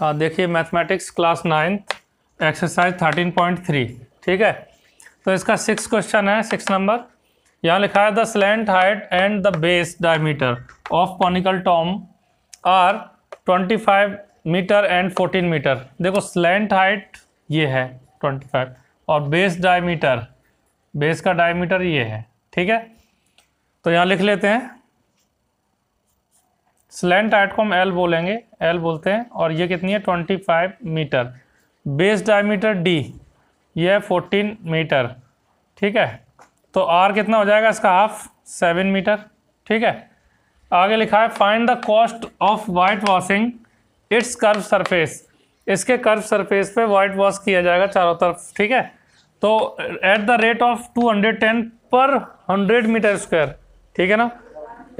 हाँ, देखिए mathematics class ninth exercise thirteen point three ठीक है तो इसका सिक्स क्वेश्चन है सिक्स नंबर यहाँ लिखा है the slant height and the base diameter of conical tom are twenty five meter and fourteen meter देखो स्लेंट हाइट ये है ट्वेंटी फाइव और बेस डायमीटर बेस का डायमीटर ये है ठीक है तो यहाँ लिख लेते हैं स्लेंट हाइट को हम एल बोलेंगे एल बोलते हैं और ये कितनी है twenty five meter base diameter D ये है फोर्टीन मीटर ठीक है तो आर कितना हो जाएगा इसका हाफ सेवन मीटर ठीक है आगे लिखा है find the cost of white washing its curve surface इसके कर्व सरफेस पे वाइट वॉश किया जाएगा चारों तरफ ठीक है तो at the rate of two hundred ten per hundred meter square ठीक है ना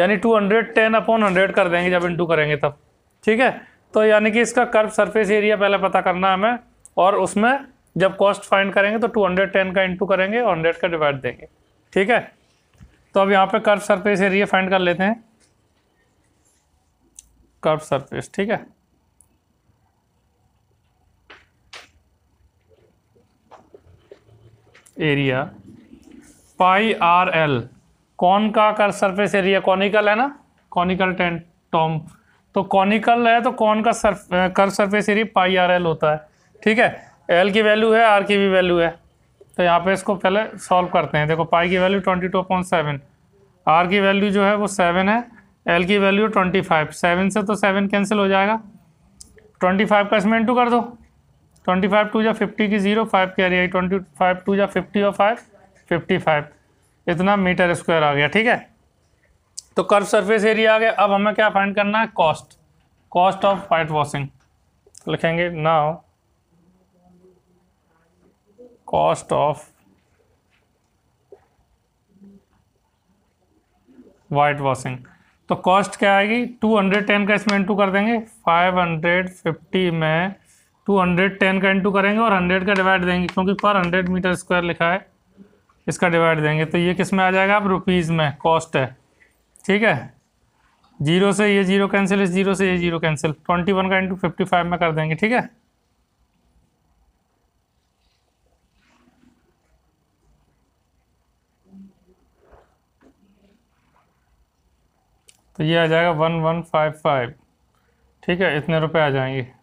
यानी two hundred ten upon hundred कर देंगे जब इंटू करेंगे तब ठीक है तो यानी कि इसका कर्व सरफेस एरिया पहले पता करना हमें और उसमें जब कॉस्ट फाइंड करेंगे तो 210 का इंटू करेंगे और हंड्रेड का डिवाइड देंगे ठीक है तो अब यहाँ पे कर्व सरफेस एरिया फाइंड कर लेते हैं कर्व सरफेस ठीक है एरिया पाई आर एल कौन का कर सरफेस एरिया कॉनिकल है ना कॉनिकल टेंट टॉम तो कॉनिकल है तो कौन का सर्फ कर surface area pi R L होता है ठीक है एल की वैल्यू है आर की भी वैल्यू है तो यहाँ पे इसको पहले सॉल्व करते हैं देखो पाई की value twenty two upon seven R की वैल्यू जो है वो सेवन है एल की वैल्यू ट्वेंटी फाइव सेवन से तो सेवन कैंसिल हो जाएगा ट्वेंटी फाइव का इसमें इंटू कर दो ट्वेंटी फाइव टू या फिफ्टी की जीरो फाइव की आ रही है ट्वेंटी फाइव टू या फिफ्टी और फाइव फिफ्टी फाइव इतना मीटर स्क्वायर आ गया ठीक है तो कर्व सरफेस एरिया आ गया अब हमें क्या फाइंड करना है cost cost of white washing लिखेंगे now cost of white washing तो कॉस्ट क्या आएगी 210 का इसमें इंटू कर देंगे 550 में 210 का इंटू करेंगे और 100 का डिवाइड देंगे क्योंकि पर 100 मीटर स्क्वायर लिखा है इसका डिवाइड देंगे तो ये किस में आ जाएगा आप रुपीज़ में कॉस्ट है ठीक है जीरो से ये जीरो कैंसिल इस जीरो से ये जीरो कैंसिल ट्वेंटी वन का इंटू फिफ्टी फाइव में कर देंगे ठीक है तो ये आ जाएगा वन वन फाइव फाइव ठीक है इतने रुपए आ जाएंगे